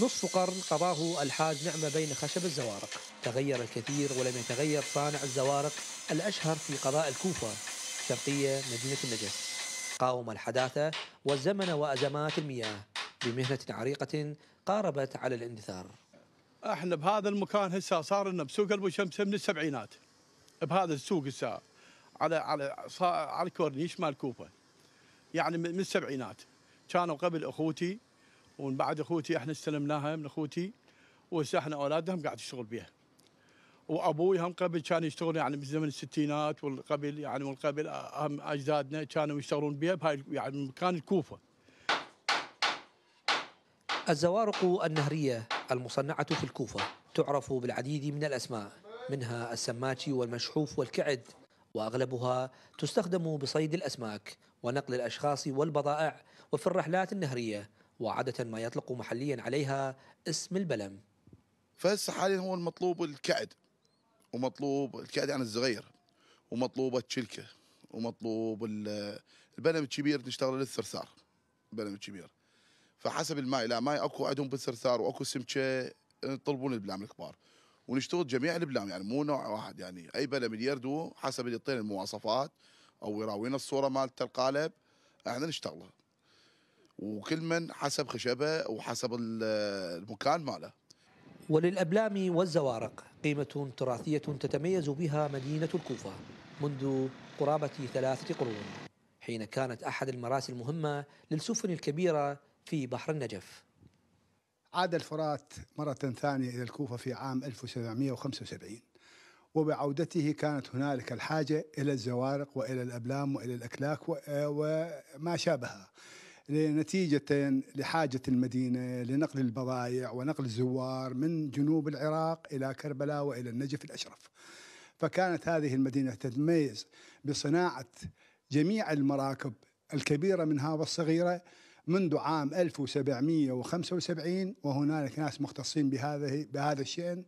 نصف قرن قضاه الحاج نعمة بين خشب الزوارق تغير الكثير ولم يتغير صانع الزوارق الأشهر في قضاء الكوفة شرقية مدينة النجف قاوم الحداثة والزمن وأزمات المياه بمهنة عريقة قاربت على الاندثار احنا بهذا المكان هسه صار لنا بسوق ابو شمسه من السبعينات بهذا السوق هسه على على على الكورنيش مال كوفه يعني من السبعينات كانوا قبل اخوتي ومن بعد اخوتي احنا استلمناها من اخوتي وهسه احنا اولادهم قاعد يشتغل بها. وابوي هم قبل كان يشتغل يعني بزمن الستينات والقبل يعني والقبل هم اجدادنا كانوا يشتغلون بها بهاي يعني مكان الكوفه. الزوارق النهريه المصنعه في الكوفه تعرف بالعديد من الاسماء منها السماكي والمشحوف والكعد واغلبها تستخدم بصيد الاسماك ونقل الاشخاص والبضائع وفي الرحلات النهريه وعادة ما يطلق محليا عليها اسم البلم فهسه حاليا هو المطلوب الكعد ومطلوب الكعد عن الصغير ومطلوب الشلكة ومطلوب البلم الكبير نشتغل للثرثار البلم الكبير فحسب الماي لا ماء اكو عندهم بالثرثار واكو سمكه آه، يطلبون البلام الكبار ونشتغل جميع البلام يعني مو نوع واحد يعني اي بلم يردو حسب اللي يطين المواصفات او يراوينا الصوره مالت القالب احنا نشتغله وكل من حسب خشبه وحسب المكان ماله وللأبلام والزوارق قيمة تراثية تتميز بها مدينة الكوفة منذ قرابة ثلاثة قرون حين كانت أحد المراسي المهمة للسفن الكبيرة في بحر النجف عاد الفرات مرة ثانية إلى الكوفة في عام 1775 وبعودته كانت هنالك الحاجة إلى الزوارق وإلى الأبلام وإلى الأكلاك آه، وما شابهها نتيجة لحاجة المدينة لنقل البضائع ونقل الزوار من جنوب العراق إلى كربلاء وإلى النجف الأشرف فكانت هذه المدينة تتميز بصناعة جميع المراكب الكبيرة منها والصغيرة منذ عام 1775 وهنالك ناس مختصين بهذه بهذا الشأن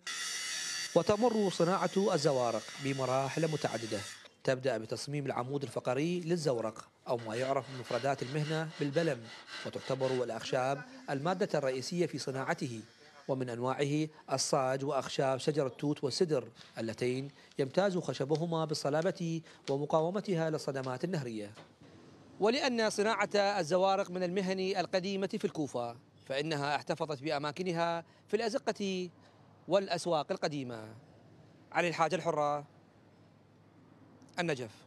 وتمر صناعة الزوارق بمراحل متعددة تبدأ بتصميم العمود الفقري للزورق أو ما يعرف بمفردات المهنة بالبلم وتعتبر الأخشاب المادة الرئيسية في صناعته ومن أنواعه الصاج وأخشاب شجر التوت والسدر اللتين يمتاز خشبهما بالصلابة ومقاومتها للصدمات النهرية ولأن صناعة الزوارق من المهن القديمة في الكوفة فإنها احتفظت بأماكنها في الأزقة والأسواق القديمة علي الحاجة الحرة النجف